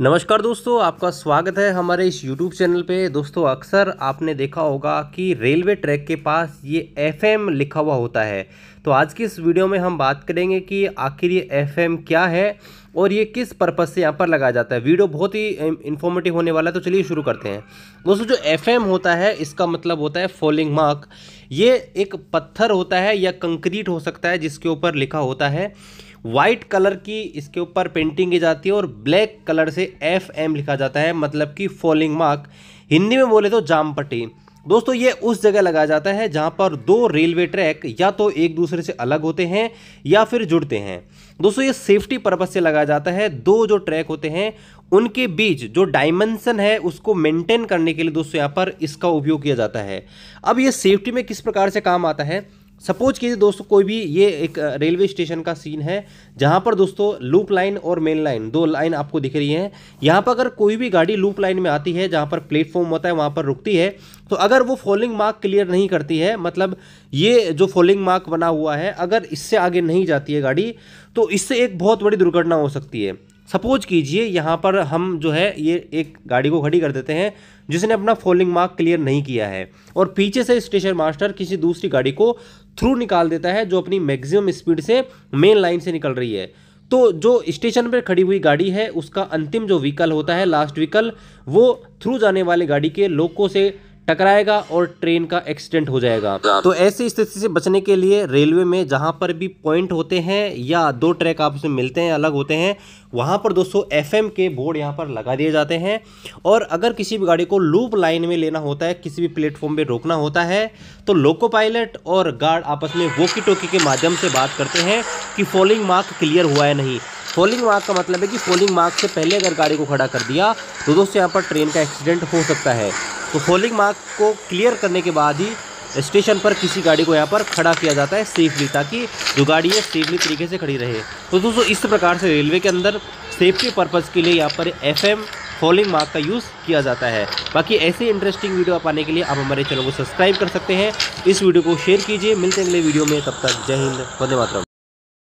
नमस्कार दोस्तों आपका स्वागत है हमारे इस YouTube चैनल पे दोस्तों अक्सर आपने देखा होगा कि रेलवे ट्रैक के पास ये एफएम लिखा हुआ होता है तो आज की इस वीडियो में हम बात करेंगे कि आखिर ये एफएम क्या है और ये किस पर्पज़ से यहाँ पर लगाया जाता है वीडियो बहुत ही इन्फॉर्मेटिव होने वाला है तो चलिए शुरू करते हैं दोस्तों जो एफ होता है इसका मतलब होता है फॉलिंग मार्क ये एक पत्थर होता है या कंक्रीट हो सकता है जिसके ऊपर लिखा होता है वाइट कलर की इसके ऊपर पेंटिंग की जाती है और ब्लैक कलर से एफ एम लिखा जाता है मतलब कि फॉलिंग मार्क हिंदी में बोले तो जाम पट्टी दोस्तों ये उस जगह लगाया जाता है जहाँ पर दो रेलवे ट्रैक या तो एक दूसरे से अलग होते हैं या फिर जुड़ते हैं दोस्तों ये सेफ्टी पर्पज से लगाया जाता है दो जो ट्रैक होते हैं उनके बीच जो डायमेंशन है उसको मेंटेन करने के लिए दोस्तों यहाँ पर इसका उपयोग किया जाता है अब ये सेफ्टी में किस प्रकार से काम आता है सपोज कीजिए दोस्तों कोई भी ये एक रेलवे स्टेशन का सीन है जहाँ पर दोस्तों लूप लाइन और मेन लाइन दो लाइन आपको दिख रही है यहाँ पर अगर कोई भी गाड़ी लूप लाइन में आती है जहाँ पर प्लेटफॉर्म होता है वहाँ पर रुकती है तो अगर वो फॉलिंग मार्क क्लियर नहीं करती है मतलब ये जो फॉलिंग मार्क बना हुआ है अगर इससे आगे नहीं जाती है गाड़ी तो इससे एक बहुत बड़ी दुर्घटना हो सकती है सपोज कीजिए यहाँ पर हम जो है ये एक गाड़ी को खड़ी कर देते हैं जिसने अपना फॉलिंग मार्क क्लियर नहीं किया है और पीछे से स्टेशन मास्टर किसी दूसरी गाड़ी को थ्रू निकाल देता है जो अपनी मैक्सिमम स्पीड से मेन लाइन से निकल रही है तो जो स्टेशन पर खड़ी हुई गाड़ी है उसका अंतिम जो व्हीकल होता है लास्ट व्हीकल वो थ्रू जाने वाली गाड़ी के लोगों से टकराएगा और ट्रेन का एक्सीडेंट हो जाएगा तो ऐसी स्थिति से बचने के लिए रेलवे में जहाँ पर भी पॉइंट होते हैं या दो ट्रैक आपस में मिलते हैं अलग होते हैं वहाँ पर दोस्तों एफएम के बोर्ड यहाँ पर लगा दिए जाते हैं और अगर किसी भी गाड़ी को लूप लाइन में लेना होता है किसी भी प्लेटफॉर्म पर रोकना होता है तो लोको पायलट और गार्ड आपस में वोकी टोकी के माध्यम से बात करते हैं कि फॉलोइंग मार्क क्लियर हुआ है नहीं फॉलिंग मार्क का मतलब है कि फॉलिंग मार्क से पहले अगर गाड़ी को खड़ा कर दिया तो दोस्तों यहाँ पर ट्रेन का एक्सीडेंट हो सकता है तो फॉलिंग मार्क को क्लियर करने के बाद ही स्टेशन पर किसी गाड़ी को यहाँ पर खड़ा किया जाता है सेफली ताकि जो गाड़ी है सेफली तरीके से खड़ी रहे तो दोस्तों इस प्रकार से रेलवे के अंदर सेफ्टी पर्पज़ के लिए यहाँ पर एफ एम फॉलिंग मार्क का यूज़ किया जाता है बाकी ऐसे इंटरेस्टिंग वीडियो आने के लिए आप हमारे चैनल को सब्सक्राइब कर सकते हैं इस वीडियो को शेयर कीजिए मिलते हैं अगले वीडियो में तब तक जय हिंद वंदे मातर